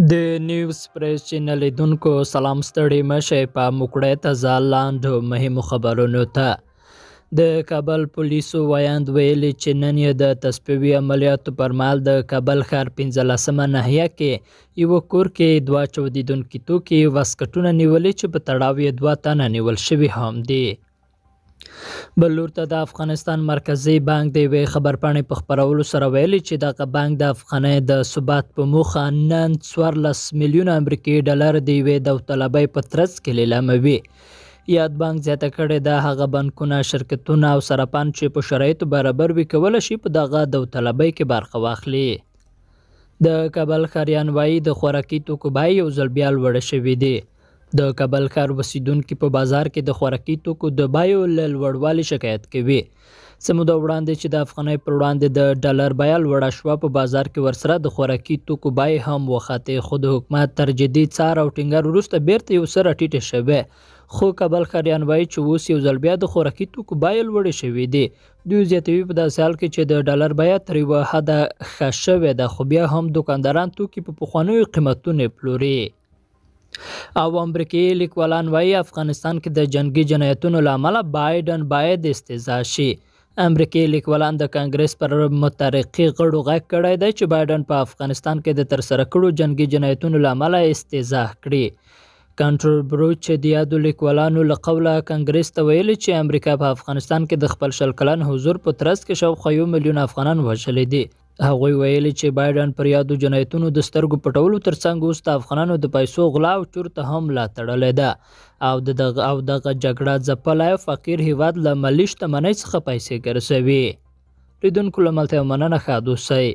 د نیوز پریس چینل لیدونکو سلام ستړي مشه په مکړه تازه لاندو مهمو خبرونو ته د کابل پولیسو وایاند ویلي چې نن یې د تسپوي عملیاتو پر مال د کابل ښار 15 ناحیه کې یو کور کې دوا چودیدونکو توکي واسکټونه نیولې چې په تړاو یې دوا تنه نیول شوی هم دي بل لورته د افغانستان مرکزی بانک د وی خبرپاڼې په خبرولو سره ویلي چې دغه بانک د افغانې د ثبات په موخه نن 14 میلیون امریکایي ډالر دی وی د طلبې په ترڅ کې لیلاموي یاد بانک زیاته کړې ده هغه بانکونه شرکتونه او سرپان چې په شرایطو برابر وي کول شي په دغه دولتلبۍ کې برخه واخلي د کابل خاریان وای د خوراکي توکو بای یو ځل بیا لوړ شوې دي د کابل ښار وسیدونکو په بازار کې د خوراکي توکو د بایو لوړوالي شکایت کوي سموده وړاندې چې د افغانۍ پر وړاندې د ډالر بیا لوړه شوه په بازار کې ورسره د خوراکي توکو بای هم وخته خود حکومت تر جدي څار او ټینګار وروسته بیرته یو سره ټیټه شوه خو کابل خاریان وایي چې اوس یو ځل بیا د خوراکي توکو بایل وړې شوې دي دوی زیاتوي په داسې حال کې چې د ډالر بیا تر یوه حده ښه شوې ده خو بیا هم دوکانداران توکي په پخوانیو قیمتونو پلوري او امریکایي لیکوالان وایي افغانستان کې د جنگي جنایتونو لامل بایدن باید استعزا شي امریکایي لیکوالان د کانګرس پر مترقي غړو غږ کړی دی چې بایدن په افغانستان کې د ترسره کړو جنگي جنایتونو لامل استعزا کړي کانټر بروچ د یادو لیکوالانو له قوله کانګرس ته ویلي چې امریکا په افغانستان کې د خپل شل کلن حضور په ترڅ کې شاوخوا یو میلیون افغانان وژلي دي هغوی ویلي چې بایدن پر یادو جنایتونو د سترګو پټولو ترڅنګ اوس د افغانانو د پیسو غلا او چور ته هم لا تړلې ده او د دغه او دغه جګړه ځپلی فقیر هیواد له ملي شتمنۍ څخه پیسې ګرځوي لیدونکو له ملتیا مننه ښه دوستئ